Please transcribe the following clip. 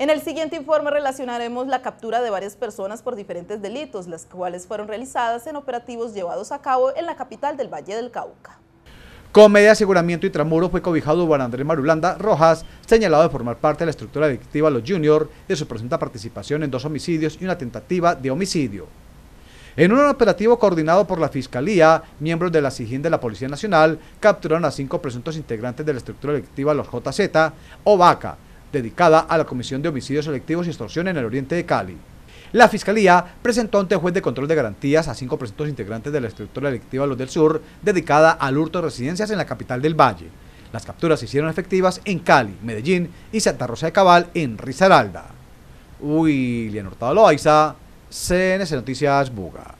En el siguiente informe relacionaremos la captura de varias personas por diferentes delitos, las cuales fueron realizadas en operativos llevados a cabo en la capital del Valle del Cauca. Con media aseguramiento y tramuro fue cobijado Juan Andrés Marulanda Rojas, señalado de formar parte de la estructura delictiva Los Junior de su presunta participación en dos homicidios y una tentativa de homicidio. En un operativo coordinado por la Fiscalía, miembros de la SIGIN de la Policía Nacional capturaron a cinco presuntos integrantes de la estructura delictiva Los JZ o VACA, dedicada a la Comisión de Homicidios Selectivos y Extorsión en el Oriente de Cali. La Fiscalía presentó ante el juez de control de garantías a cinco presuntos integrantes de la estructura electiva Los del Sur, dedicada al hurto de residencias en la capital del Valle. Las capturas se hicieron efectivas en Cali, Medellín y Santa Rosa de Cabal, en Risaralda. William Hurtado Loaiza, CNC Noticias Buga.